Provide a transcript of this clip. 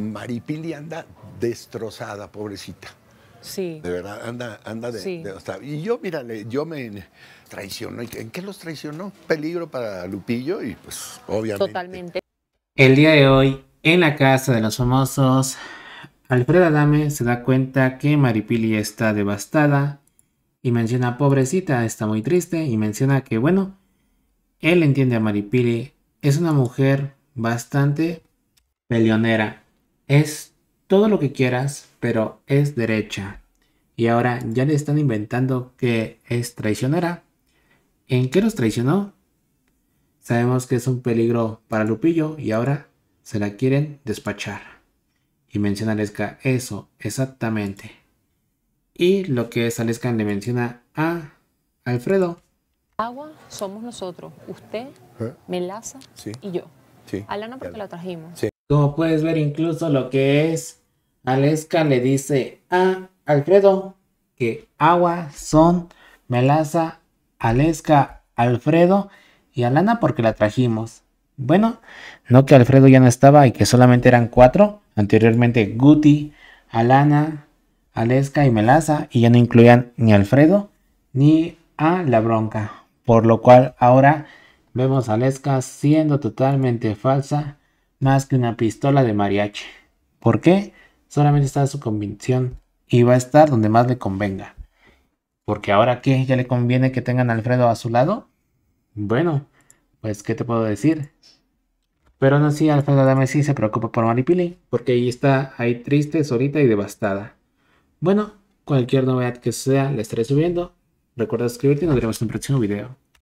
Maripili anda destrozada, pobrecita. Sí. De verdad, anda, anda de, Y yo, mírale, yo me traicionó. ¿En qué los traicionó? Peligro para Lupillo y pues obviamente. Totalmente. El día de hoy, en la casa de los famosos, Alfredo Adame se da cuenta que Maripili está devastada y menciona pobrecita, está muy triste y menciona que bueno, él entiende a Maripili, es una mujer bastante peleonera es todo lo que quieras, pero es derecha. Y ahora ya le están inventando que es traicionera. ¿En qué los traicionó? Sabemos que es un peligro para Lupillo y ahora se la quieren despachar. Y menciona a eso, exactamente. Y lo que es le menciona a Alfredo. Agua somos nosotros, usted, ¿Eh? Melaza y yo. Sí. Alana porque la trajimos. Sí. Como puedes ver, incluso lo que es, Aleska le dice a Alfredo que agua, son, melaza, Aleska, Alfredo y Alana porque la trajimos. Bueno, no que Alfredo ya no estaba y que solamente eran cuatro. Anteriormente Guti, Alana, Aleska y Melaza y ya no incluían ni Alfredo ni a la bronca. Por lo cual ahora vemos a Aleska siendo totalmente falsa más que una pistola de mariachi. ¿Por qué? Solamente está su convicción y va a estar donde más le convenga. Porque ahora que ya le conviene que tengan a Alfredo a su lado. Bueno, pues ¿qué te puedo decir? Pero no así, Alfredo Adame sí se preocupa por Maripili, porque ahí está ahí triste, solita y devastada. Bueno, cualquier novedad que sea, la estaré subiendo. Recuerda suscribirte y nos vemos en un próximo video.